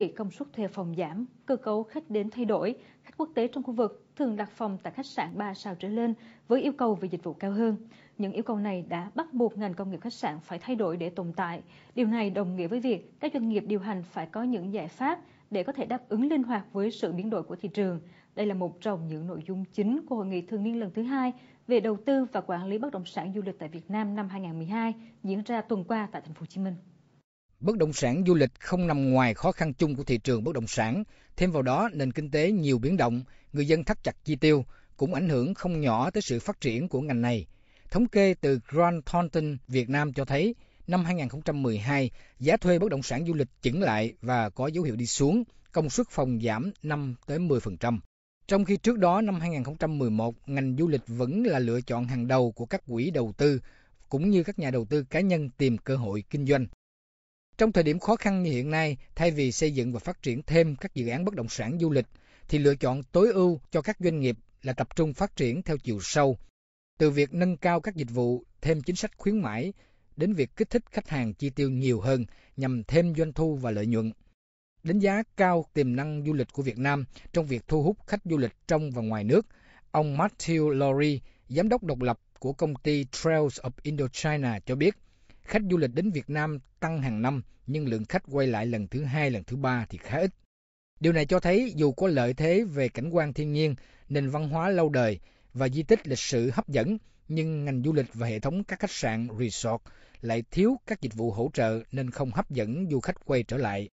Khi công suất thuê phòng giảm, cơ cấu khách đến thay đổi, khách quốc tế trong khu vực thường đặt phòng tại khách sạn 3 sao trở lên với yêu cầu về dịch vụ cao hơn. Những yêu cầu này đã bắt buộc ngành công nghiệp khách sạn phải thay đổi để tồn tại. Điều này đồng nghĩa với việc các doanh nghiệp điều hành phải có những giải pháp để có thể đáp ứng linh hoạt với sự biến đổi của thị trường. Đây là một trong những nội dung chính của hội nghị thường niên lần thứ hai về đầu tư và quản lý bất động sản du lịch tại Việt Nam năm 2012 diễn ra tuần qua tại thành phố Hồ Chí Minh. Bất động sản du lịch không nằm ngoài khó khăn chung của thị trường bất động sản, thêm vào đó nền kinh tế nhiều biến động, người dân thắt chặt chi tiêu cũng ảnh hưởng không nhỏ tới sự phát triển của ngành này. Thống kê từ Grant Thornton Việt Nam cho thấy, năm 2012, giá thuê bất động sản du lịch chỉnh lại và có dấu hiệu đi xuống, công suất phòng giảm 5 tới 10%. Trong khi trước đó năm 2011, ngành du lịch vẫn là lựa chọn hàng đầu của các quỹ đầu tư cũng như các nhà đầu tư cá nhân tìm cơ hội kinh doanh. Trong thời điểm khó khăn như hiện nay, thay vì xây dựng và phát triển thêm các dự án bất động sản du lịch, thì lựa chọn tối ưu cho các doanh nghiệp là tập trung phát triển theo chiều sâu. Từ việc nâng cao các dịch vụ, thêm chính sách khuyến mãi, đến việc kích thích khách hàng chi tiêu nhiều hơn nhằm thêm doanh thu và lợi nhuận. Đánh giá cao tiềm năng du lịch của Việt Nam trong việc thu hút khách du lịch trong và ngoài nước, ông Matthew Lowry, giám đốc độc lập của công ty Trails of Indochina cho biết – Khách du lịch đến Việt Nam tăng hàng năm, nhưng lượng khách quay lại lần thứ hai, lần thứ ba thì khá ít. Điều này cho thấy dù có lợi thế về cảnh quan thiên nhiên, nền văn hóa lâu đời và di tích lịch sử hấp dẫn, nhưng ngành du lịch và hệ thống các khách sạn, resort lại thiếu các dịch vụ hỗ trợ nên không hấp dẫn du khách quay trở lại.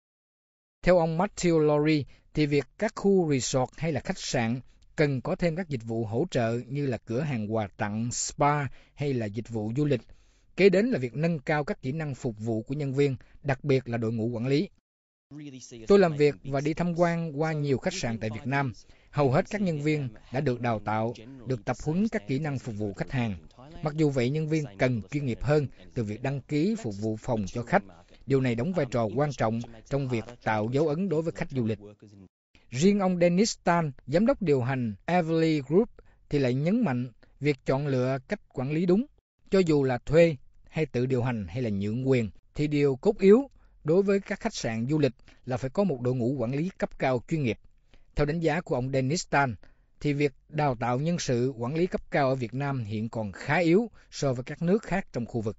Theo ông Matthew Lowry, thì việc các khu resort hay là khách sạn cần có thêm các dịch vụ hỗ trợ như là cửa hàng quà tặng, spa hay là dịch vụ du lịch – Kế đến là việc nâng cao các kỹ năng phục vụ của nhân viên, đặc biệt là đội ngũ quản lý. Tôi làm việc và đi tham quan qua nhiều khách sạn tại Việt Nam. Hầu hết các nhân viên đã được đào tạo, được tập huấn các kỹ năng phục vụ khách hàng. Mặc dù vậy, nhân viên cần chuyên nghiệp hơn từ việc đăng ký phục vụ phòng cho khách. Điều này đóng vai trò quan trọng trong việc tạo dấu ấn đối với khách du lịch. Riêng ông Dennis Tan, giám đốc điều hành Everly Group, thì lại nhấn mạnh việc chọn lựa cách quản lý đúng. Cho dù là thuê hay tự điều hành hay là nhượng quyền thì điều cốt yếu đối với các khách sạn du lịch là phải có một đội ngũ quản lý cấp cao chuyên nghiệp. Theo đánh giá của ông Dennis Tan, thì việc đào tạo nhân sự quản lý cấp cao ở Việt Nam hiện còn khá yếu so với các nước khác trong khu vực.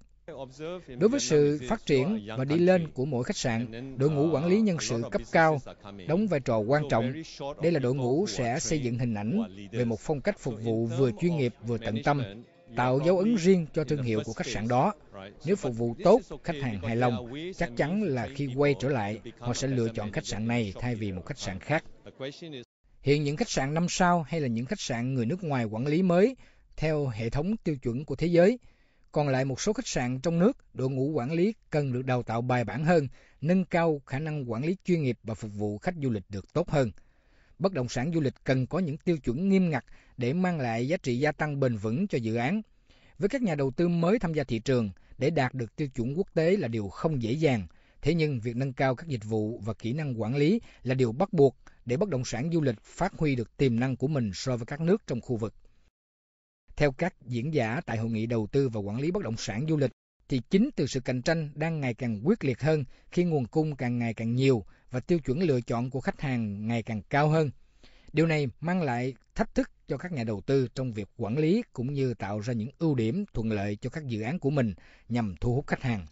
Đối với sự phát triển và đi lên của mỗi khách sạn, đội ngũ quản lý nhân sự cấp cao đóng vai trò quan trọng. Đây là đội ngũ sẽ xây dựng hình ảnh về một phong cách phục vụ vừa chuyên nghiệp vừa tận tâm, tạo dấu ấn riêng cho thương hiệu của khách sạn đó. Nếu phục vụ tốt, khách hàng hài lòng, chắc chắn là khi quay trở lại, họ sẽ lựa chọn khách sạn này thay vì một khách sạn khác. Hiện những khách sạn 5 sao hay là những khách sạn người nước ngoài quản lý mới theo hệ thống tiêu chuẩn của thế giới. Còn lại một số khách sạn trong nước, đội ngũ quản lý cần được đào tạo bài bản hơn, nâng cao khả năng quản lý chuyên nghiệp và phục vụ khách du lịch được tốt hơn bất động sản du lịch cần có những tiêu chuẩn nghiêm ngặt để mang lại giá trị gia tăng bền vững cho dự án. Với các nhà đầu tư mới tham gia thị trường, để đạt được tiêu chuẩn quốc tế là điều không dễ dàng. Thế nhưng việc nâng cao các dịch vụ và kỹ năng quản lý là điều bắt buộc để bất động sản du lịch phát huy được tiềm năng của mình so với các nước trong khu vực. Theo các diễn giả tại hội nghị đầu tư và quản lý bất động sản du lịch, thì chính từ sự cạnh tranh đang ngày càng quyết liệt hơn khi nguồn cung càng ngày càng nhiều và tiêu chuẩn lựa chọn của khách hàng ngày càng cao hơn. Điều này mang lại thách thức cho các nhà đầu tư trong việc quản lý cũng như tạo ra những ưu điểm thuận lợi cho các dự án của mình nhằm thu hút khách hàng.